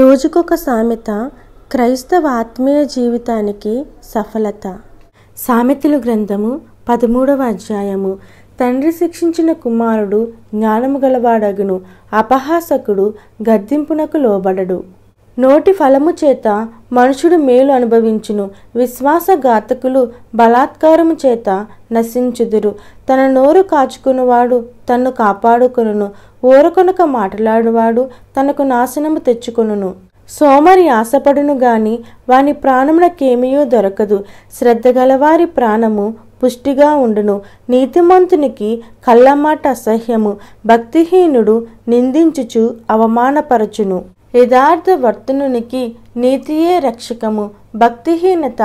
రోజుకొక సామెత క్రైస్తవ ఆత్మీయ జీవితానికి సఫలత సామెతలు గ్రంథము పదమూడవ అధ్యాయము తండ్రి శిక్షించిన కుమారుడు జ్ఞానము గలవాడగును అపహాసకుడు గద్దింపునకు లోబడడు నోటి ఫలము చేత మనుషుడు మేలు అనుభవించును విశ్వాస ఘాతకులు బలాత్కారము చేత నశించుదురు తన నోరు కాచుకునివాడు తన్ను కాపాడుకును ఊరకొనక మాట్లాడువాడు తనకు నాశనము తెచ్చుకొనును సోమరి ఆశపడును గాని వాని ప్రాణమునకేమియో దొరకదు శ్రద్ధగలవారి ప్రాణము పుష్టిగా ఉండును నీతిమంతునికి కళ్ళమాట అసహ్యము భక్తిహీనుడు నిందించుచు అవమానపరచును యథార్థ వర్తనునికి నీతియే రక్షకము భక్తిహీనత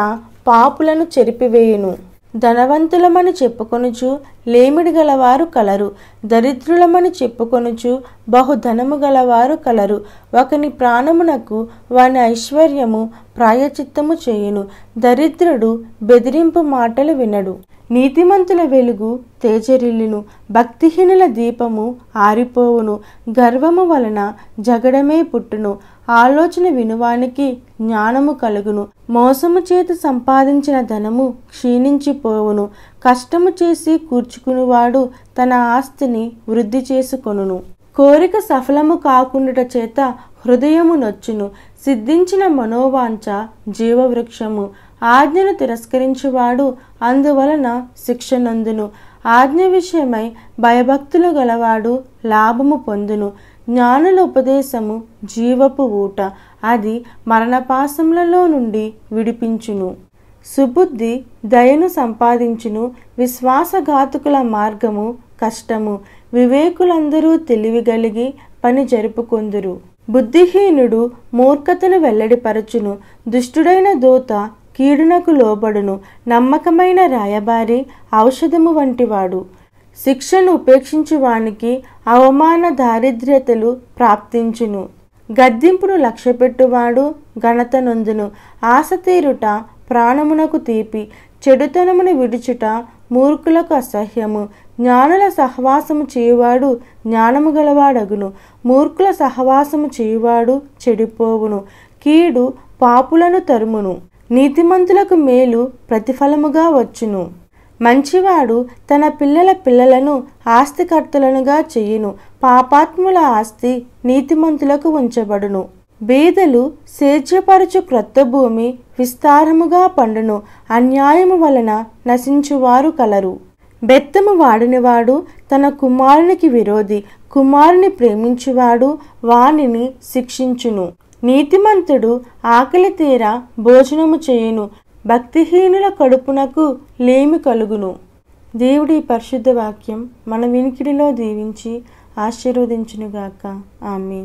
పాపులను చెరిపివేయును ధనవంతులమని చెప్పుకొనుచు లేమిడి గలవారు కలరు దరిద్రులమని చెప్పుకొనుచు బహుధనము గలవారు కలరు ఒకని ప్రాణమునకు వాని ఐశ్వర్యము ప్రాయచిత్తము చేయును దరిద్రుడు బెదిరింపు మాటలు వినడు నీతిమంతుల వెలుగు తేజరిల్లును భక్తిహీనుల దీపము ఆరిపోవును గర్వము వలన జగడమే పుట్టును ఆలోచన వినువానికి జ్ఞానము కలుగును మోసము చేత సంపాదించిన ధనము క్షీణించిపోవును కష్టము చేసి కూర్చుకునివాడు తన ఆస్తిని వృద్ధి చేసుకొనును కోరిక సఫలము కాకుండా చేత హృదయము నొచ్చును సిద్ధించిన మనోవాంఛ జీవవృక్షము ఆజ్ఞను తిరస్కరించువాడు అందువలన శిక్ష నందును ఆజ్ఞ విషయమై భయభక్తులు గలవాడు లాభము పొందును జ్ఞానుల ఉపదేశము జీవపు ఊట అది మరణపాసములలో నుండి విడిపించును సుబుద్ధి దయను సంపాదించును విశ్వాసఘాతుకుల మార్గము కష్టము వివేకులందరూ తెలివిగలిగి పని జరుపుకుందురు బుద్ధిహీనుడు మూర్ఖతను వెల్లడిపరచును దుష్టుడైన దూత కీడునకు లోబడును నమ్మకమైన రాయబారి ఔషధము వంటివాడు శిక్షను ఉపేక్షించువానికి అవమాన దారిద్ర్యతలు ప్రాప్తించును గద్దింపును లక్ష్యపెట్టువాడు ఘనత నొందును ఆశతీరుట ప్రాణమునకు తీపి చెడుతనమును విడుచుట మూర్ఖులకు అసహ్యము జ్ఞానుల సహవాసము చేయువాడు జ్ఞానము గలవాడగును మూర్ఖుల సహవాసము చేయువాడు చెడిపోవును కీడు పాపులను తరుమును నీతిమంతులకు మేలు ప్రతిఫలముగా వచ్చును మంచివాడు తన పిల్లల పిల్లలను ఆస్తికర్తలనుగా చేయును పాపాత్ముల ఆస్తి నీతిమంతులకు ఉంచబడును బీదలు సేద్యపరచు క్రొత్త భూమి విస్తారముగా పండును అన్యాయము వలన నశించువారు కలరు బెత్తము వాడినవాడు తన కుమారునికి విరోధి కుమారుని ప్రేమించువాడు వానిని శిక్షించును నీతిమంతుడు ఆకలి తీర భోజనము చేయును భక్తిహీనుల కడుపునకు లేమి కలుగును దేవుడి పరిశుద్ధ వాక్యం మన వినికిడిలో దీవించి ఆశీర్వదించునుగాక ఆమె